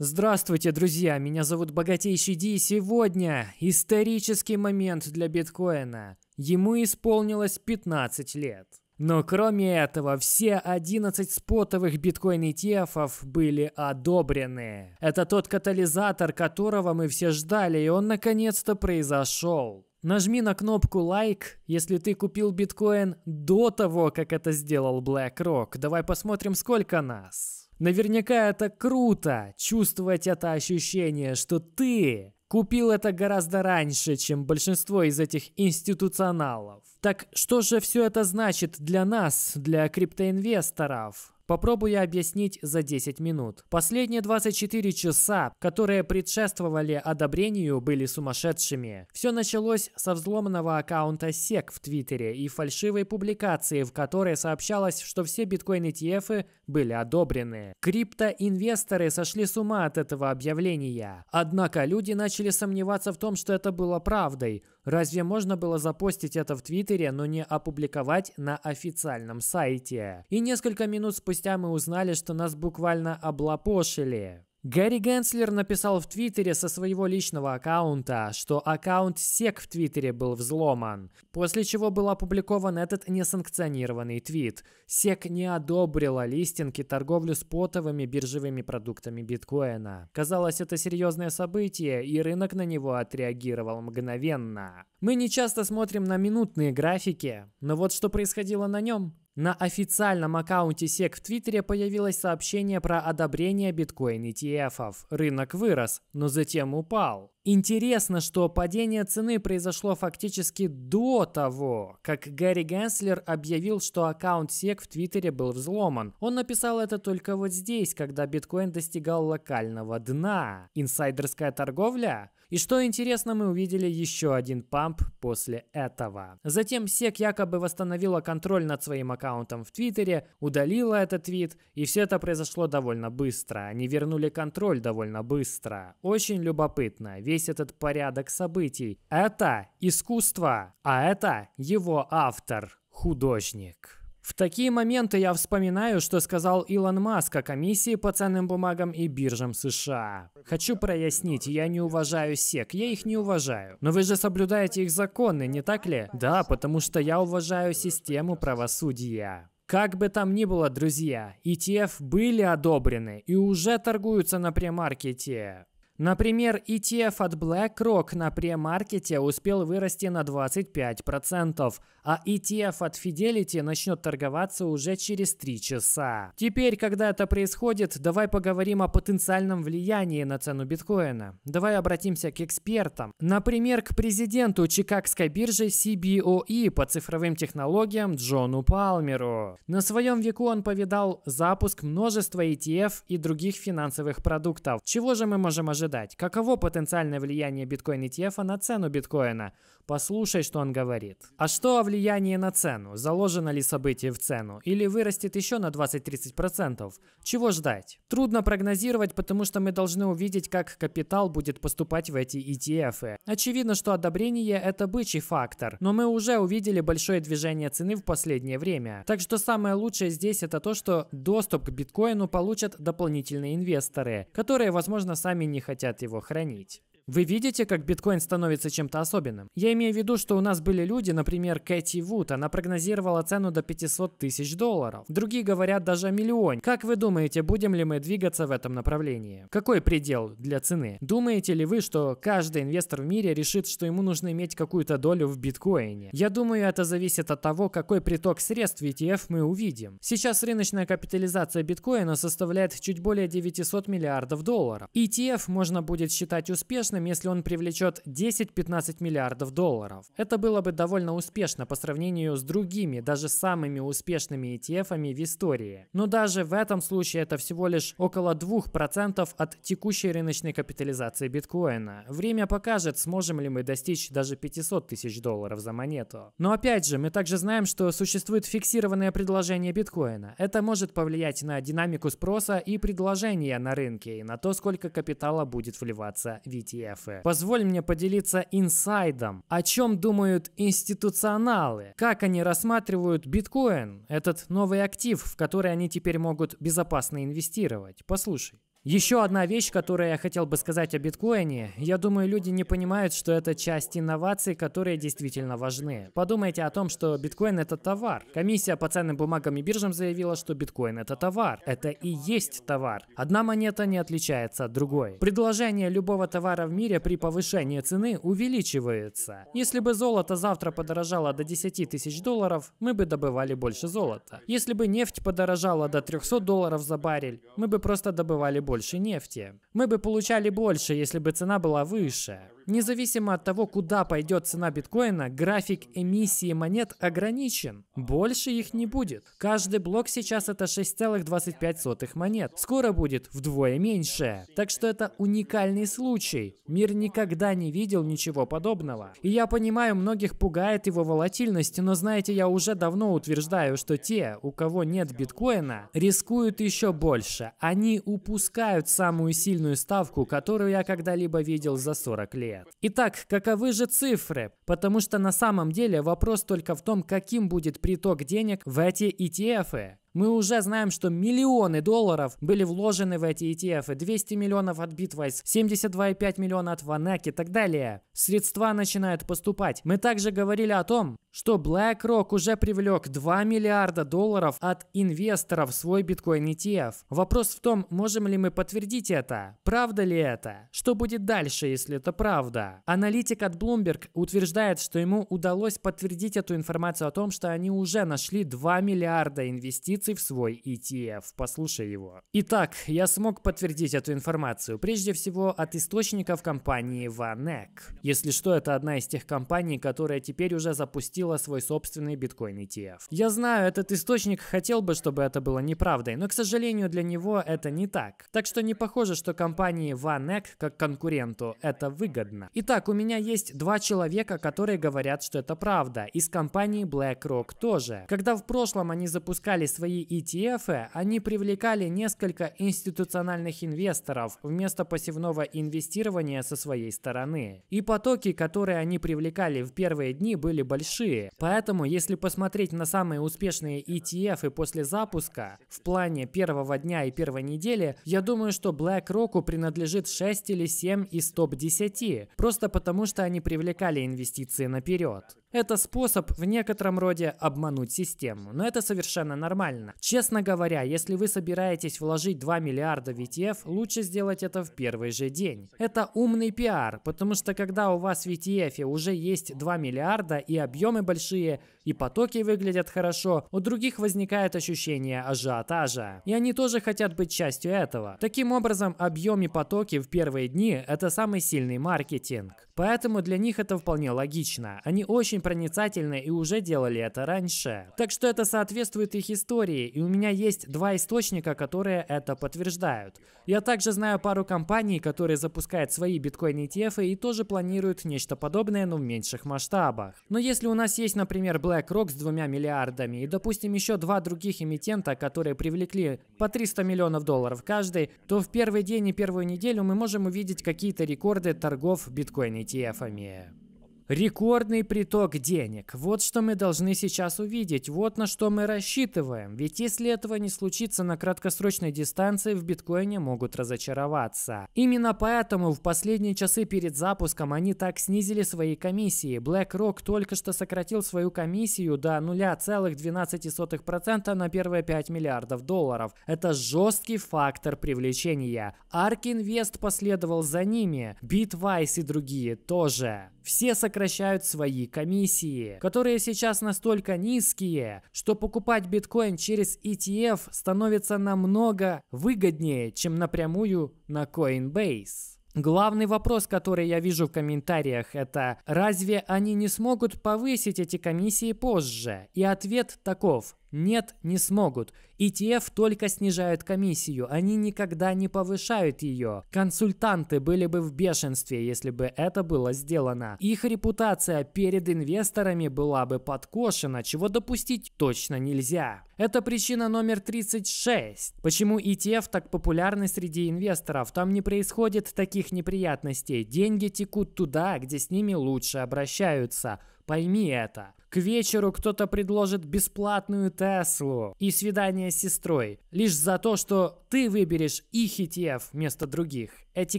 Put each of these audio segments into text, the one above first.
Здравствуйте, друзья! Меня зовут Богатейший Ди, сегодня исторический момент для биткоина. Ему исполнилось 15 лет. Но кроме этого, все 11 спотовых биткоин ETF были одобрены. Это тот катализатор, которого мы все ждали, и он наконец-то произошел. Нажми на кнопку «Лайк», если ты купил биткоин до того, как это сделал BlackRock. Давай посмотрим, сколько нас. Наверняка это круто, чувствовать это ощущение, что ты купил это гораздо раньше, чем большинство из этих институционалов. Так что же все это значит для нас, для криптоинвесторов? Попробую объяснить за 10 минут. Последние 24 часа, которые предшествовали одобрению, были сумасшедшими. Все началось со взломанного аккаунта SEC в Твиттере и фальшивой публикации, в которой сообщалось, что все биткоин ETF были одобрены. Криптоинвесторы сошли с ума от этого объявления. Однако люди начали сомневаться в том, что это было правдой – Разве можно было запостить это в Твиттере, но не опубликовать на официальном сайте? И несколько минут спустя мы узнали, что нас буквально облапошили. Гарри Генслер написал в Твиттере со своего личного аккаунта, что аккаунт СЕК в Твиттере был взломан, после чего был опубликован этот несанкционированный твит. СЕК не одобрила листинки торговлю спотовыми биржевыми продуктами биткоина. Казалось, это серьезное событие, и рынок на него отреагировал мгновенно. Мы не часто смотрим на минутные графики, но вот что происходило на нем. На официальном аккаунте SEC в Твиттере появилось сообщение про одобрение биткоин ETF. Рынок вырос, но затем упал. Интересно, что падение цены произошло фактически до того, как Гарри Генслер объявил, что аккаунт SEC в Твиттере был взломан. Он написал это только вот здесь, когда биткоин достигал локального дна. Инсайдерская торговля? И что интересно, мы увидели еще один памп после этого. Затем SEC якобы восстановила контроль над своим аккаунтом в Твиттере, удалила этот твит, и все это произошло довольно быстро. Они вернули контроль довольно быстро. Очень любопытно. Весь весь этот порядок событий. Это искусство, а это его автор, художник. В такие моменты я вспоминаю, что сказал Илон Маск о комиссии по ценным бумагам и биржам США. Хочу прояснить, я не уважаю СЕК, я их не уважаю. Но вы же соблюдаете их законы, не так ли? Да, потому что я уважаю систему правосудия. Как бы там ни было, друзья, ETF были одобрены и уже торгуются на премаркете. Например, ETF от BlackRock на премаркете успел вырасти на 25%, а ETF от Fidelity начнет торговаться уже через 3 часа. Теперь, когда это происходит, давай поговорим о потенциальном влиянии на цену биткоина. Давай обратимся к экспертам. Например, к президенту Чикагской биржи CBOE по цифровым технологиям Джону Палмеру. На своем веку он повидал запуск множества ETF и других финансовых продуктов. Чего же мы можем ожидать? ожидать? Каково потенциальное влияние биткоин ETF на цену биткоина? Послушай, что он говорит. А что о влиянии на цену? Заложено ли событие в цену? Или вырастет еще на 20-30%? Чего ждать? Трудно прогнозировать, потому что мы должны увидеть, как капитал будет поступать в эти ETF. Очевидно, что одобрение – это бычий фактор, но мы уже увидели большое движение цены в последнее время. Так что самое лучшее здесь – это то, что доступ к биткоину получат дополнительные инвесторы, которые, возможно, сами не хотят хотят его хранить. Вы видите, как биткоин становится чем-то особенным? Я имею в виду, что у нас были люди, например, Кэти Вуд, она прогнозировала цену до 500 тысяч долларов. Другие говорят даже о миллионе. Как вы думаете, будем ли мы двигаться в этом направлении? Какой предел для цены? Думаете ли вы, что каждый инвестор в мире решит, что ему нужно иметь какую-то долю в биткоине? Я думаю, это зависит от того, какой приток средств ETF мы увидим. Сейчас рыночная капитализация биткоина составляет чуть более 900 миллиардов долларов. ETF можно будет считать успешным, возможным, если он привлечет 10-15 миллиардов долларов. Это было бы довольно успешно по сравнению с другими, даже самыми успешными ETF в истории. Но даже в этом случае это всего лишь около 2% от текущей рыночной капитализации биткоина. Время покажет, сможем ли мы достичь даже 500 тысяч долларов за монету. Но опять же, мы также знаем, что существует фиксированное предложение биткоина. Это может повлиять на динамику спроса и предложения на рынке и на то, сколько капитала будет вливаться в ETF. МТФ. Позволь мне поделиться инсайдом, о чем думают институционалы, как они рассматривают биткоин, этот новый актив, в который они теперь могут безопасно инвестировать. Послушай. Еще одна вещь, которую я хотел бы сказать о биткоине, я думаю, люди не понимают, что это часть инноваций, которые действительно важны. Подумайте о том, что биткоин это товар. Комиссия по ценным бумагам и биржам заявила, что биткоин это товар. Это и есть товар. Одна монета не отличается от другой. Предложение любого товара в мире при повышении цены увеличивается. Если бы золото завтра подорожало до 10 тысяч долларов, мы бы добывали больше золота. Если бы нефть подорожала до 300 долларов за баррель, мы бы просто добывали больше нефти. Мы бы получали больше, если бы цена была выше. Независимо от того, куда пойдет цена биткоина, график эмиссии монет ограничен. Больше их не будет. Каждый блок сейчас это 6,25 монет. Скоро будет вдвое меньше. Так что это уникальный случай. Мир никогда не видел ничего подобного. И я понимаю, многих пугает его волатильность, но знаете, я уже давно утверждаю, что те, у кого нет биткоина, рискуют еще больше. Они упускают самую сильную ставку, которую я когда-либо видел за 40 лет говорят. Итак, каковы же цифры? Потому что на самом деле вопрос только в том, каким будет приток денег в эти ETF. Мы уже знаем, что миллионы долларов были вложены в эти ETF, 200 миллионов от Bitwise, 72,5 миллиона от Ванек и так далее. Средства начинают поступать. Мы также говорили о том, что BlackRock уже привлек 2 миллиарда долларов от инвесторов в свой биткоин ETF. Вопрос в том, можем ли мы подтвердить это? Правда ли это? Что будет дальше, если это правда? Аналитик от Bloomberg утверждает, что ему удалось подтвердить эту информацию о том, что они уже нашли 2 миллиарда инвестиций инвестиций в свой ETF. Послушай его. Итак, я смог подтвердить эту информацию, прежде всего от источников компании Vanek. Если что, это одна из тех компаний, которая теперь уже запустила свой собственный биткоин ETF. Я знаю, этот источник хотел бы, чтобы это было неправдой, но, к сожалению, для него это не так. Так что не похоже, что компании Vanek, как конкуренту, это выгодно. Итак, у меня есть два человека, которые говорят, что это правда. Из компании BlackRock тоже. Когда в прошлом они запускали свои свои ETF, они привлекали несколько институциональных инвесторов вместо пассивного инвестирования со своей стороны. И потоки, которые они привлекали в первые дни, были большие. Поэтому, если посмотреть на самые успешные ETF после запуска, в плане первого дня и первой недели, я думаю, что BlackRock принадлежит 6 или 7 из топ-10, просто потому что они привлекали инвестиции наперед. Это способ в некотором роде обмануть систему, но это совершенно нормально. Честно говоря, если вы собираетесь вложить 2 миллиарда в ETF, лучше сделать это в первый же день. Это умный пиар, потому что когда у вас в ETF уже есть 2 миллиарда и объемы большие, и потоки выглядят хорошо, у других возникает ощущение ажиотажа. И они тоже хотят быть частью этого. Таким образом, объем и потоки в первые дни – это самый сильный маркетинг. Поэтому для них это вполне логично. Они очень очень проницательны и уже делали это раньше. Так что это соответствует их истории, и у меня есть два источника, которые это подтверждают. Я также знаю пару компаний, которые запускают свои биткоин ETF и тоже планируют нечто подобное, но в меньших масштабах. Но если у нас есть, например, BlackRock с двумя миллиардами и, допустим, еще два других эмитента, которые привлекли по 300 миллионов долларов каждый, то в первый день и первую неделю мы можем увидеть какие-то рекорды торгов биткоин-ETF-ами. Рекордный приток денег. Вот что мы должны сейчас увидеть, вот на что мы рассчитываем. Ведь если этого не случится на краткосрочной дистанции, в биткоине могут разочароваться. Именно поэтому в последние часы перед запуском они так снизили свои комиссии. BlackRock только что сократил свою комиссию до 0,12% на первые 5 миллиардов долларов. Это жесткий фактор привлечения. Ark Invest последовал за ними, Bitwise и другие тоже. Все сократили сокращают свои комиссии, которые сейчас настолько низкие, что покупать биткоин через ETF становится намного выгоднее, чем напрямую на Coinbase. Главный вопрос, который я вижу в комментариях, это разве они не смогут повысить эти комиссии позже? И ответ таков. Нет, не смогут. ETF только снижают комиссию, они никогда не повышают ее. Консультанты были бы в бешенстве, если бы это было сделано. Их репутация перед инвесторами была бы подкошена, чего допустить точно нельзя. Это причина номер 36. Почему ETF так популярны среди инвесторов? Там не происходит таких неприятностей. Деньги текут туда, где с ними лучше обращаются. Пойми это. К вечеру кто-то предложит бесплатную Теслу и свидание с сестрой. Лишь за то, что ты выберешь их ETF вместо других. Эти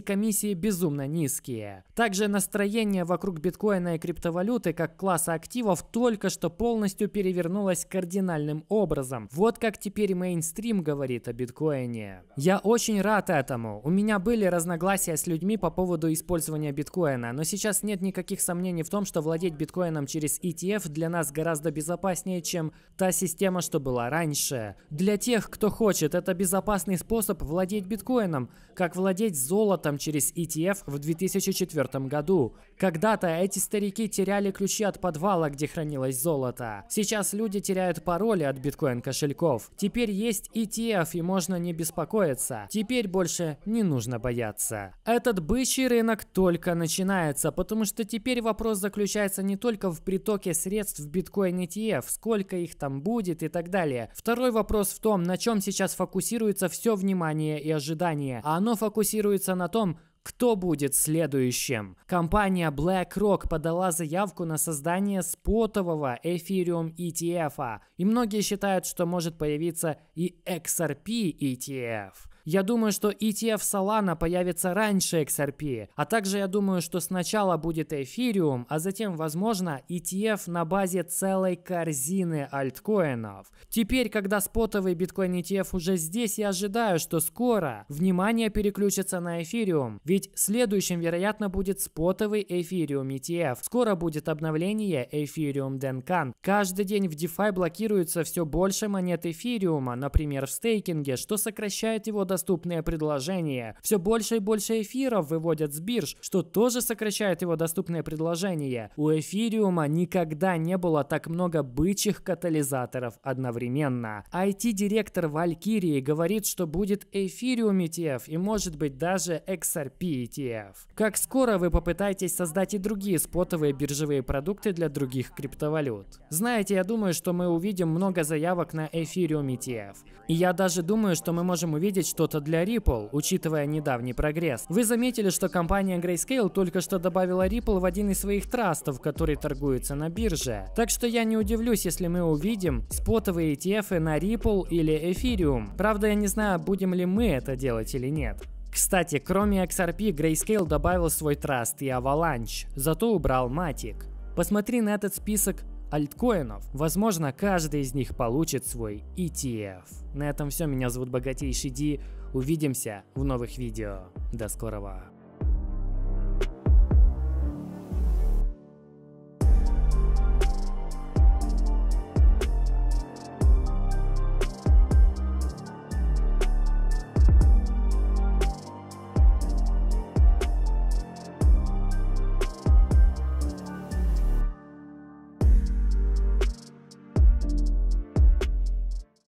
комиссии безумно низкие. Также настроение вокруг биткоина и криптовалюты как класса активов только что полностью перевернулось кардинальным образом. Вот как теперь мейнстрим говорит о биткоине. Я очень рад этому. У меня были разногласия с людьми по поводу использования биткоина, но сейчас нет никаких сомнений в том, что владеть биткоином через ETF для для нас гораздо безопаснее, чем та система, что была раньше. Для тех, кто хочет, это безопасный способ владеть биткоином, как владеть золотом через ETF в 2004 году. Когда-то эти старики теряли ключи от подвала, где хранилось золото. Сейчас люди теряют пароли от биткоин-кошельков. Теперь есть ETF, и можно не беспокоиться. Теперь больше не нужно бояться. Этот бычий рынок только начинается, потому что теперь вопрос заключается не только в притоке средств, средств в биткоин ETF, сколько их там будет и так далее. Второй вопрос в том, на чем сейчас фокусируется все внимание и ожидание, а оно фокусируется на том, кто будет следующим? Компания BlackRock подала заявку на создание спотового Ethereum ETF, и многие считают, что может появиться и XRP ETF. Я думаю, что ETF Solana появится раньше XRP, а также я думаю, что сначала будет Ethereum, а затем, возможно, ETF на базе целой корзины альткоинов. Теперь, когда спотовый биткоин ETF уже здесь, я ожидаю, что скоро внимание переключится на эфириум, ведь следующим, вероятно, будет спотовый эфириум ETF. Скоро будет обновление эфириум Денкан. Каждый день в DeFi блокируется все больше монет эфириума, например, в стейкинге, что сокращает его доступные предложения. Все больше и больше эфиров выводят с бирж, что тоже сокращает его доступные предложения. У эфириума никогда не было так много бычьих катализаторов одновременно. IT-директор Валькирии говорит, что будет эфириум ETF и может быть даже XRP ETF. Как скоро вы попытаетесь создать и другие спотовые биржевые продукты для других криптовалют? Знаете, я думаю, что мы увидим много заявок на эфириум ETF. И я даже думаю, что мы можем увидеть, что что-то для Ripple, учитывая недавний прогресс. Вы заметили, что компания Grayscale только что добавила Ripple в один из своих трастов, который торгуется на бирже. Так что я не удивлюсь, если мы увидим спотовые ETF на Ripple или Ethereum. Правда, я не знаю, будем ли мы это делать или нет. Кстати, кроме XRP, Grayscale добавил свой траст и Avalanche, зато убрал Matic. Посмотри на этот список альткоинов. Возможно, каждый из них получит свой ETF. На этом все. Меня зовут Богатейший Ди. Увидимся в новых видео. До скорого.